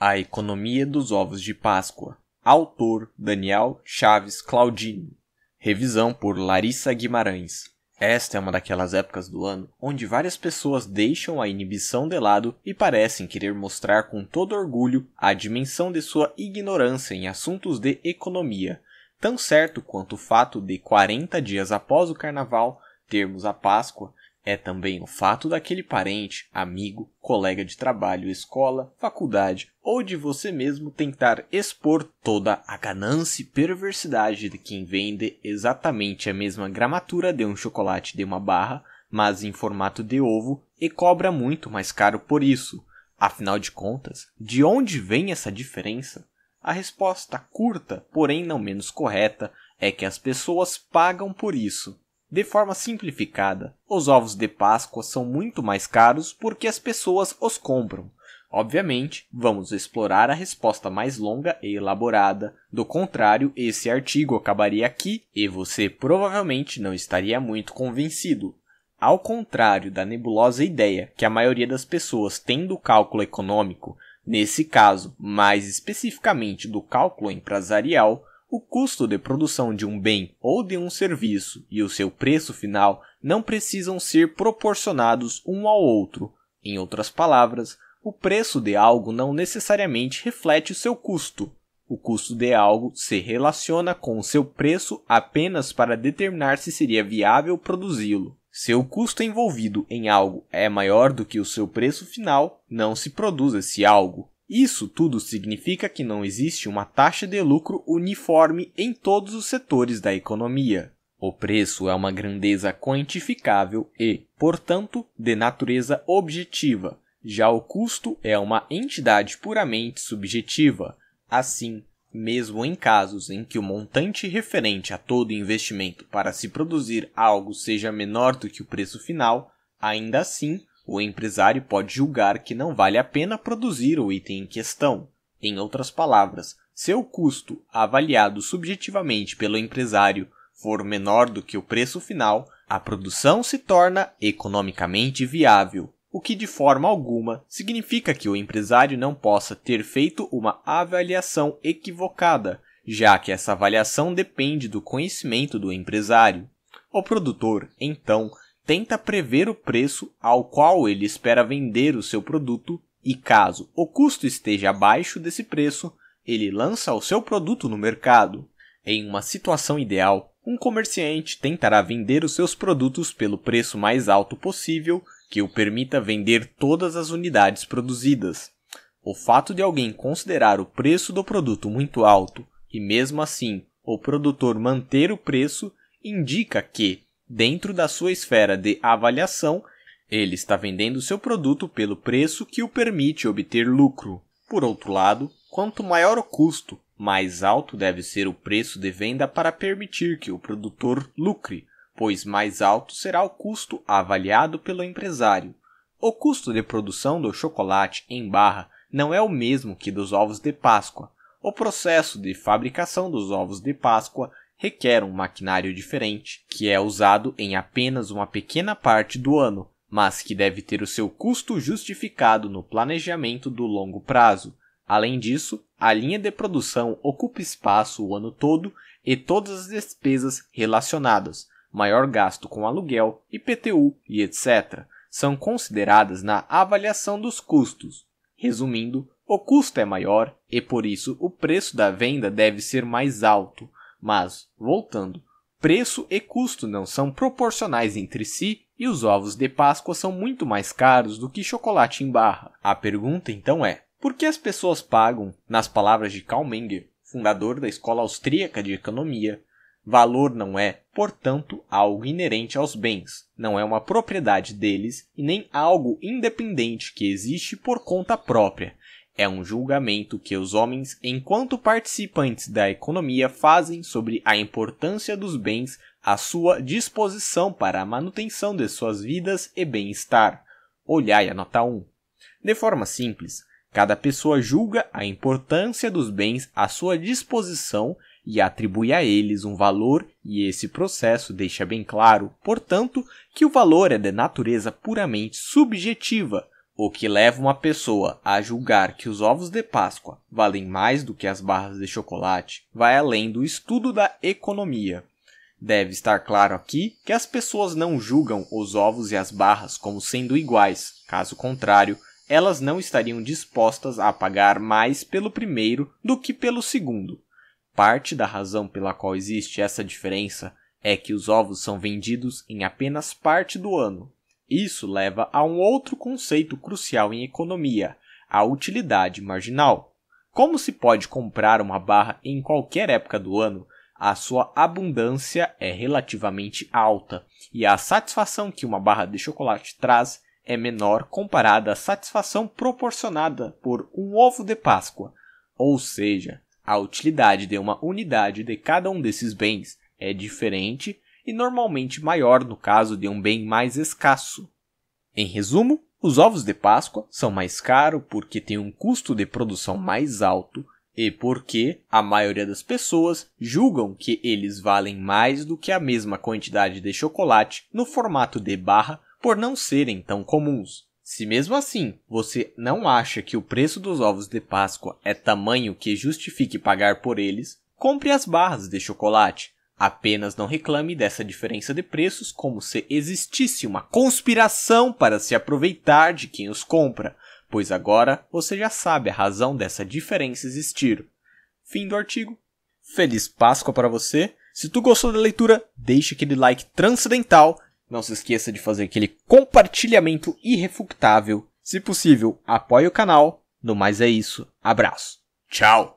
A Economia dos Ovos de Páscoa. Autor Daniel Chaves Claudini. Revisão por Larissa Guimarães. Esta é uma daquelas épocas do ano onde várias pessoas deixam a inibição de lado e parecem querer mostrar com todo orgulho a dimensão de sua ignorância em assuntos de economia, tão certo quanto o fato de 40 dias após o carnaval termos a Páscoa é também o fato daquele parente, amigo, colega de trabalho, escola, faculdade ou de você mesmo tentar expor toda a ganância e perversidade de quem vende exatamente a mesma gramatura de um chocolate de uma barra, mas em formato de ovo e cobra muito mais caro por isso. Afinal de contas, de onde vem essa diferença? A resposta curta, porém não menos correta, é que as pessoas pagam por isso. De forma simplificada, os ovos de Páscoa são muito mais caros porque as pessoas os compram. Obviamente, vamos explorar a resposta mais longa e elaborada, do contrário, esse artigo acabaria aqui e você provavelmente não estaria muito convencido. Ao contrário da nebulosa ideia que a maioria das pessoas tem do cálculo econômico, nesse caso, mais especificamente do cálculo empresarial, o custo de produção de um bem ou de um serviço e o seu preço final não precisam ser proporcionados um ao outro. Em outras palavras, o preço de algo não necessariamente reflete o seu custo. O custo de algo se relaciona com o seu preço apenas para determinar se seria viável produzi-lo. Se o custo envolvido em algo é maior do que o seu preço final, não se produz esse algo. Isso tudo significa que não existe uma taxa de lucro uniforme em todos os setores da economia. O preço é uma grandeza quantificável e, portanto, de natureza objetiva, já o custo é uma entidade puramente subjetiva. Assim, mesmo em casos em que o montante referente a todo investimento para se produzir algo seja menor do que o preço final, ainda assim o empresário pode julgar que não vale a pena produzir o item em questão. Em outras palavras, se o custo, avaliado subjetivamente pelo empresário, for menor do que o preço final, a produção se torna economicamente viável, o que de forma alguma significa que o empresário não possa ter feito uma avaliação equivocada, já que essa avaliação depende do conhecimento do empresário. O produtor, então, tenta prever o preço ao qual ele espera vender o seu produto e, caso o custo esteja abaixo desse preço, ele lança o seu produto no mercado. Em uma situação ideal, um comerciante tentará vender os seus produtos pelo preço mais alto possível que o permita vender todas as unidades produzidas. O fato de alguém considerar o preço do produto muito alto e mesmo assim o produtor manter o preço indica que dentro da sua esfera de avaliação, ele está vendendo seu produto pelo preço que o permite obter lucro. Por outro lado, quanto maior o custo, mais alto deve ser o preço de venda para permitir que o produtor lucre, pois mais alto será o custo avaliado pelo empresário. O custo de produção do chocolate em barra não é o mesmo que dos ovos de Páscoa. O processo de fabricação dos ovos de Páscoa requer um maquinário diferente, que é usado em apenas uma pequena parte do ano, mas que deve ter o seu custo justificado no planejamento do longo prazo. Além disso, a linha de produção ocupa espaço o ano todo e todas as despesas relacionadas, maior gasto com aluguel, IPTU e etc., são consideradas na avaliação dos custos. Resumindo, o custo é maior e por isso o preço da venda deve ser mais alto, mas, voltando, preço e custo não são proporcionais entre si e os ovos de Páscoa são muito mais caros do que chocolate em barra. A pergunta então é: por que as pessoas pagam, nas palavras de Karl Menger, fundador da Escola Austríaca de Economia, valor não é, portanto, algo inerente aos bens, não é uma propriedade deles e nem algo independente que existe por conta própria, é um julgamento que os homens, enquanto participantes da economia, fazem sobre a importância dos bens à sua disposição para a manutenção de suas vidas e bem-estar. Olhai a nota 1. De forma simples, cada pessoa julga a importância dos bens à sua disposição e atribui a eles um valor, e esse processo deixa bem claro, portanto, que o valor é de natureza puramente subjetiva o que leva uma pessoa a julgar que os ovos de Páscoa valem mais do que as barras de chocolate vai além do estudo da economia. Deve estar claro aqui que as pessoas não julgam os ovos e as barras como sendo iguais, caso contrário, elas não estariam dispostas a pagar mais pelo primeiro do que pelo segundo. Parte da razão pela qual existe essa diferença é que os ovos são vendidos em apenas parte do ano, isso leva a um outro conceito crucial em economia, a utilidade marginal. Como se pode comprar uma barra em qualquer época do ano, a sua abundância é relativamente alta e a satisfação que uma barra de chocolate traz é menor comparada à satisfação proporcionada por um ovo de Páscoa, ou seja, a utilidade de uma unidade de cada um desses bens é diferente e normalmente maior no caso de um bem mais escasso. Em resumo, os ovos de Páscoa são mais caros porque têm um custo de produção mais alto e porque a maioria das pessoas julgam que eles valem mais do que a mesma quantidade de chocolate no formato de barra por não serem tão comuns. Se mesmo assim você não acha que o preço dos ovos de Páscoa é tamanho que justifique pagar por eles, compre as barras de chocolate, Apenas não reclame dessa diferença de preços como se existisse uma conspiração para se aproveitar de quem os compra, pois agora você já sabe a razão dessa diferença existir. Fim do artigo. Feliz Páscoa para você. Se tu gostou da leitura, deixe aquele like transcendental. Não se esqueça de fazer aquele compartilhamento irrefutável. Se possível, apoie o canal. No mais é isso. Abraço. Tchau.